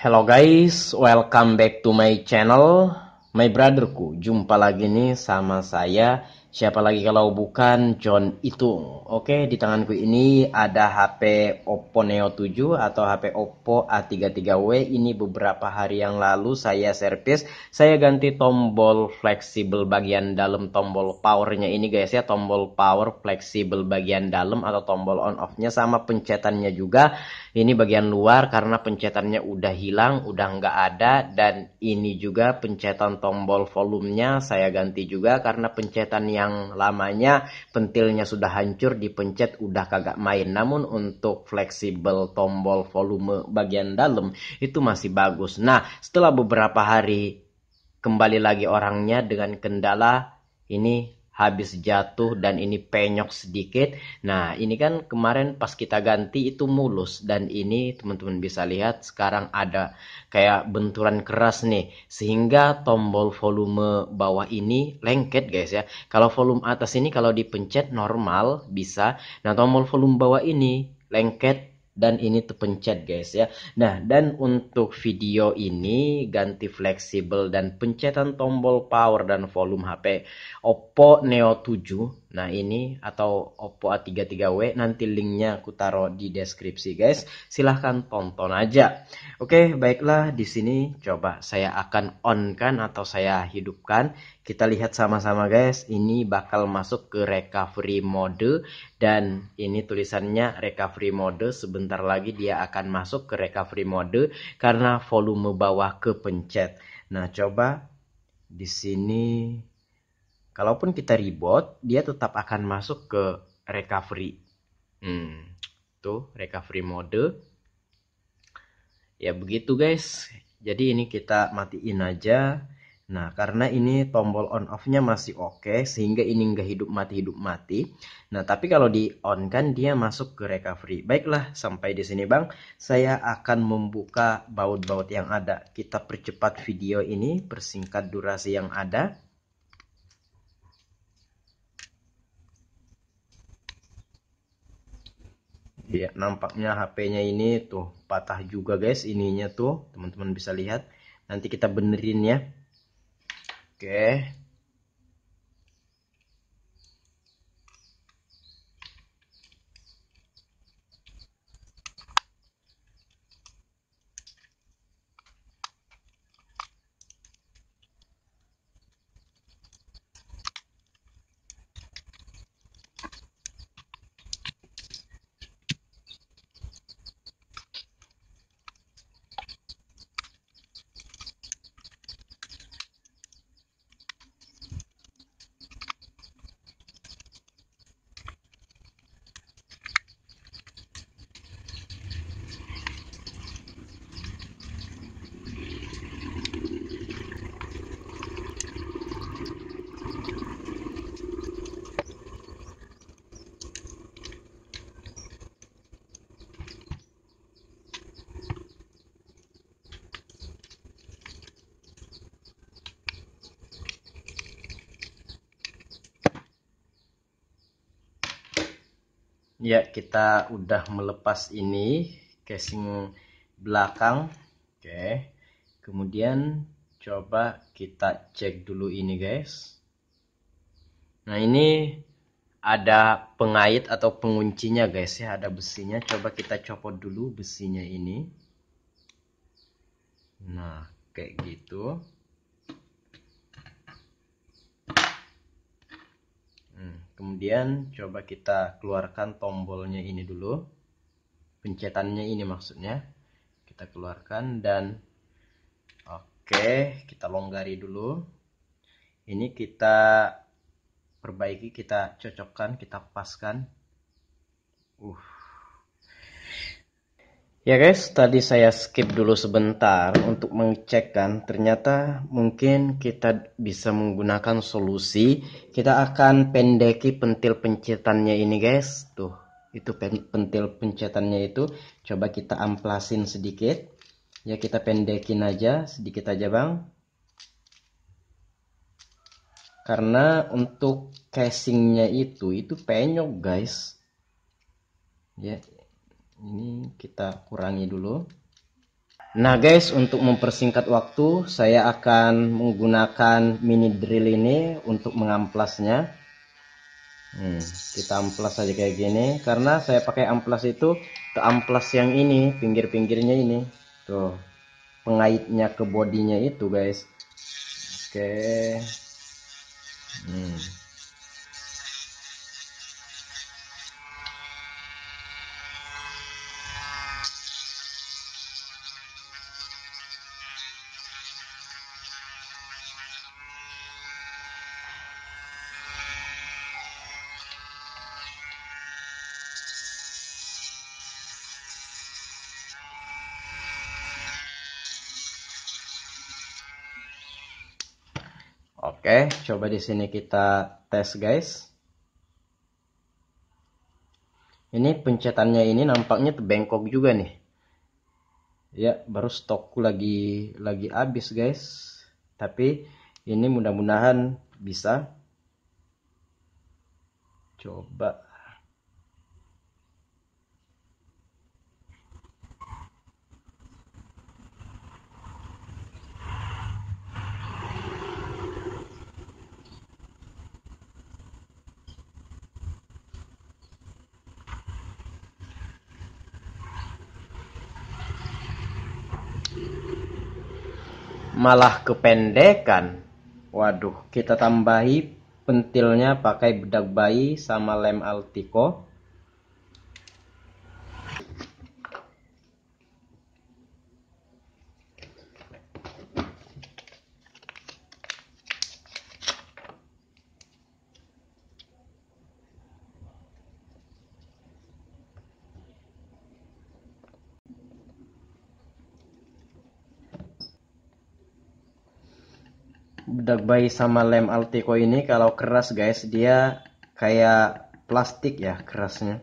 Hello guys, welcome back to my channel My brotherku, jumpa lagi nih sama saya Siapa lagi kalau bukan John itu, Oke, di tanganku ini ada HP Oppo Neo 7 atau HP Oppo A33W. Ini beberapa hari yang lalu saya servis, saya ganti tombol fleksibel bagian dalam tombol powernya ini guys ya, tombol power fleksibel bagian dalam atau tombol on off-nya sama pencetannya juga. Ini bagian luar karena pencetannya udah hilang, udah nggak ada dan ini juga pencetan tombol volumenya saya ganti juga karena pencetannya yang lamanya pentilnya sudah hancur dipencet udah kagak main. Namun untuk fleksibel tombol volume bagian dalam itu masih bagus. Nah, setelah beberapa hari kembali lagi orangnya dengan kendala ini habis jatuh dan ini penyok sedikit. Nah, ini kan kemarin pas kita ganti itu mulus dan ini teman-teman bisa lihat sekarang ada kayak benturan keras nih sehingga tombol volume bawah ini lengket guys ya. Kalau volume atas ini kalau dipencet normal bisa. Nah, tombol volume bawah ini lengket dan ini terpencet guys ya nah dan untuk video ini ganti fleksibel dan pencetan tombol power dan volume HP Oppo Neo 7 Nah ini atau Oppo A33W nanti linknya aku taruh di deskripsi guys. Silahkan tonton aja. Oke baiklah di sini coba saya akan on kan atau saya hidupkan. Kita lihat sama-sama guys. Ini bakal masuk ke recovery mode dan ini tulisannya recovery mode. Sebentar lagi dia akan masuk ke recovery mode karena volume bawah ke pencet Nah coba di sini kalaupun kita reboot dia tetap akan masuk ke recovery hmm, tuh recovery mode ya begitu guys jadi ini kita matiin aja Nah, karena ini tombol on off-nya masih oke, okay, sehingga ini nggak hidup mati-hidup mati. Nah, tapi kalau di on kan dia masuk ke recovery. Baiklah, sampai di sini Bang. Saya akan membuka baut-baut yang ada. Kita percepat video ini, persingkat durasi yang ada. ya nampaknya HP-nya ini tuh patah juga guys ininya tuh teman-teman bisa lihat nanti kita benerin ya oke ya kita udah melepas ini casing belakang oke kemudian coba kita cek dulu ini guys nah ini ada pengait atau penguncinya guys ya ada besinya coba kita copot dulu besinya ini nah kayak gitu Hmm, kemudian coba kita keluarkan tombolnya ini dulu. Pencetannya ini maksudnya. Kita keluarkan dan oke, kita longgari dulu. Ini kita perbaiki, kita cocokkan, kita paskan. Uh, Ya guys, tadi saya skip dulu sebentar untuk mengecekkan. Ternyata mungkin kita bisa menggunakan solusi. Kita akan pendeki pentil pencetannya ini guys. Tuh, itu pentil pencetannya itu. Coba kita amplasin sedikit. Ya kita pendekin aja, sedikit aja bang. Karena untuk casingnya itu, itu penyok guys. Ya, ini kita kurangi dulu nah guys untuk mempersingkat waktu saya akan menggunakan mini drill ini untuk mengamplasnya hmm, kita amplas saja kayak gini karena saya pakai amplas itu ke amplas yang ini pinggir-pinggirnya ini tuh pengaitnya ke bodinya itu guys oke okay. hmm. Oke, coba di sini kita tes guys. Ini pencetannya ini nampaknya bengkok juga nih. Ya, baru stokku lagi lagi habis guys. Tapi ini mudah-mudahan bisa. Coba malah kependekan. Waduh, kita tambahi pentilnya pakai bedak bayi sama lem altiko bayi sama lem Altico ini kalau keras guys dia kayak plastik ya kerasnya.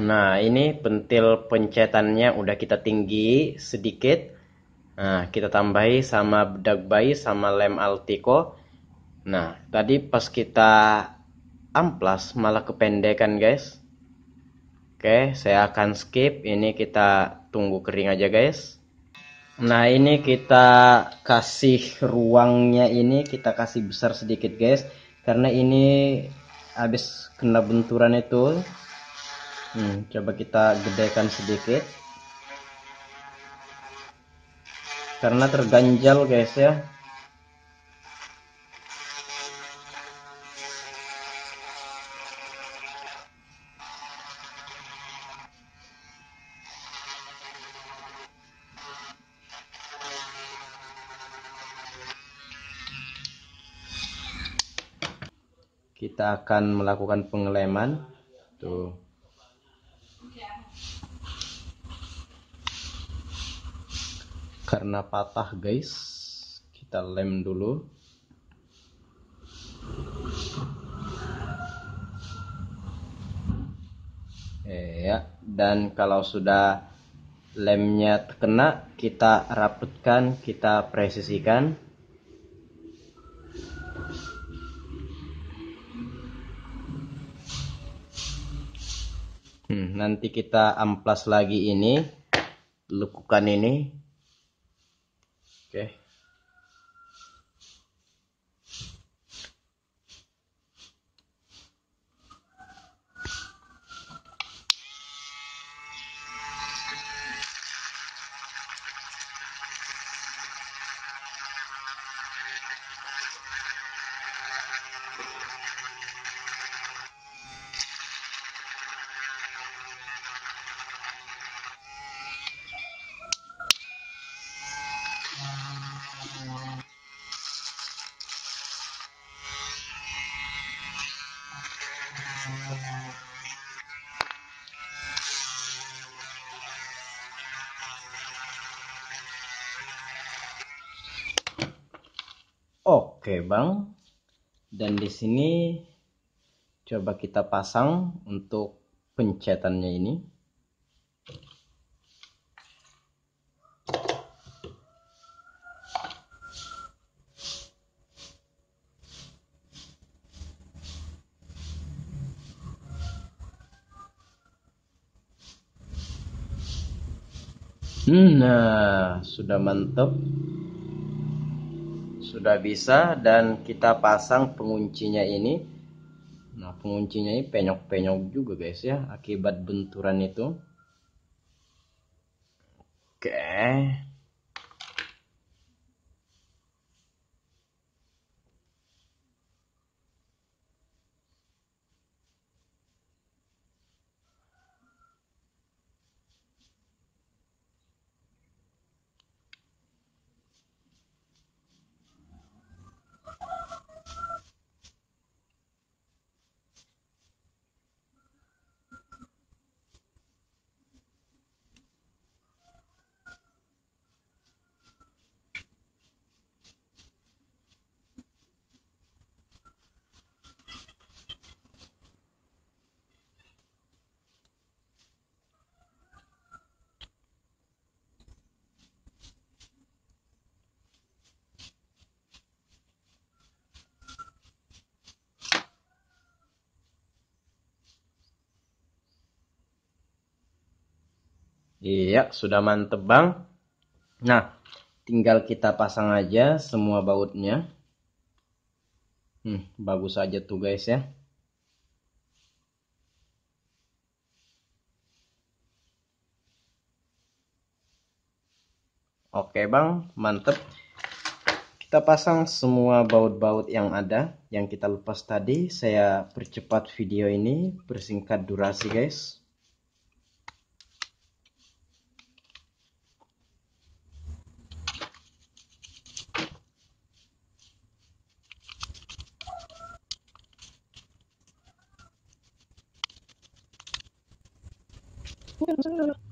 Nah, ini pentil pencetannya udah kita tinggi sedikit. Nah, kita tambahi sama bedak bayi sama lem altico Nah, tadi pas kita amplas malah kependekan, guys. Oke, saya akan skip. Ini kita tunggu kering aja, guys. Nah, ini kita kasih ruangnya ini kita kasih besar sedikit, guys. Karena ini habis kena benturan itu Hmm, coba kita gedekan sedikit. Karena terganjal guys ya. kita akan melakukan pengeleman tuh karena patah guys kita lem dulu ya dan kalau sudah lemnya terkena kita rapatkan kita presisikan hmm, nanti kita amplas lagi ini lekukan ini Oke, Bang. Dan di sini coba kita pasang untuk pencetannya ini. nah, sudah mantap. Sudah bisa dan kita pasang penguncinya ini. Nah, penguncinya ini penyok-penyok juga guys ya akibat benturan itu. Oke. Okay. Iya, sudah mantep bang. Nah, tinggal kita pasang aja semua bautnya. Hmm, bagus aja tuh guys ya. Oke bang, mantep. Kita pasang semua baut-baut yang ada, yang kita lepas tadi. Saya percepat video ini, bersingkat durasi guys. 我真的。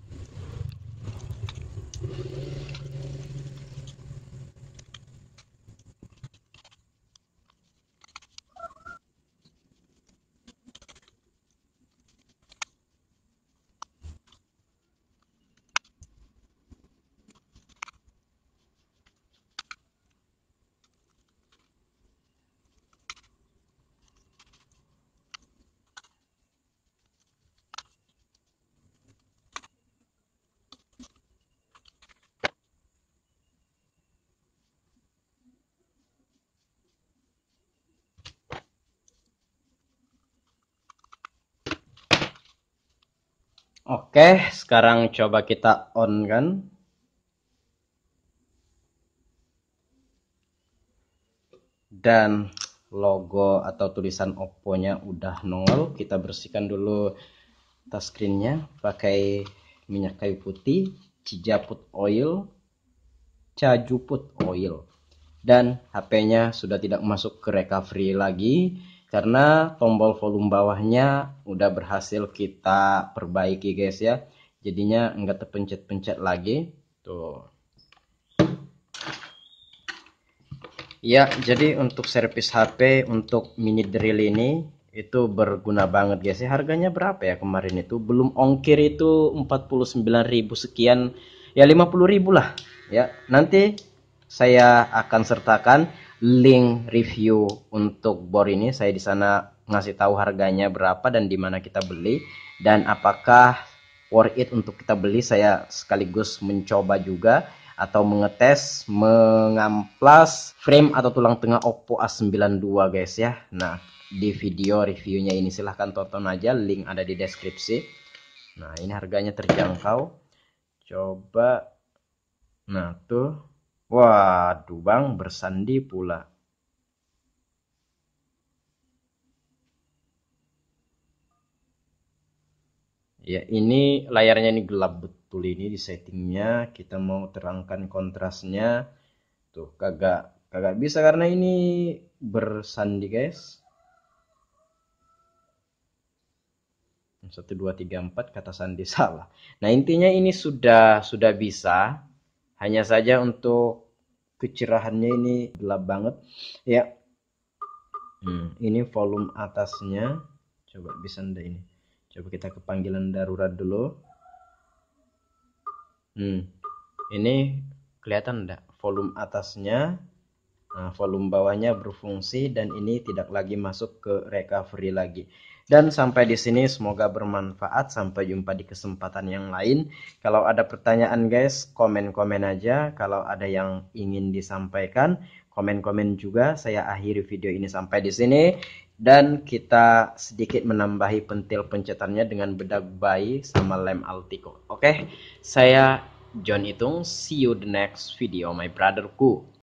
Oke, sekarang coba kita on kan. Dan logo atau tulisan Oppo-nya udah nongol. Kita bersihkan dulu touchscreen-nya pakai minyak kayu putih, cijaput oil, cajuput oil. Dan HP-nya sudah tidak masuk ke recovery lagi karena tombol volume bawahnya udah berhasil kita perbaiki guys ya jadinya enggak terpencet-pencet lagi tuh ya jadi untuk servis HP untuk mini drill ini itu berguna banget guys ya harganya berapa ya kemarin itu belum ongkir itu 49.000 sekian ya 50.000 lah ya nanti saya akan sertakan link review untuk bor ini. Saya di sana ngasih tahu harganya berapa dan di mana kita beli dan apakah worth it untuk kita beli. Saya sekaligus mencoba juga atau mengetes mengamplas frame atau tulang tengah Oppo A92 guys ya. Nah, di video reviewnya ini silahkan tonton aja link ada di deskripsi. Nah, ini harganya terjangkau. Coba nah tuh Waduh bang, bersandi pula. Ya, ini layarnya ini gelap betul ini di settingnya. Kita mau terangkan kontrasnya. Tuh, kagak kagak bisa karena ini bersandi, guys. Satu dua tiga empat, kata sandi salah. Nah, intinya ini sudah sudah bisa hanya saja untuk kecerahannya ini gelap banget. Ya. Hmm, ini volume atasnya. Coba bisa ndak ini? Coba kita ke panggilan darurat dulu. Hmm. Ini kelihatan ndak volume atasnya? Nah, volume bawahnya berfungsi dan ini tidak lagi masuk ke recovery lagi. Dan sampai di sini semoga bermanfaat. Sampai jumpa di kesempatan yang lain. Kalau ada pertanyaan guys, komen-komen aja. Kalau ada yang ingin disampaikan, komen-komen juga. Saya akhiri video ini sampai di sini. Dan kita sedikit menambahi pentil pencetannya dengan bedak bayi sama lem altiko. Oke, okay? saya John Itung. See you the next video, my brotherku.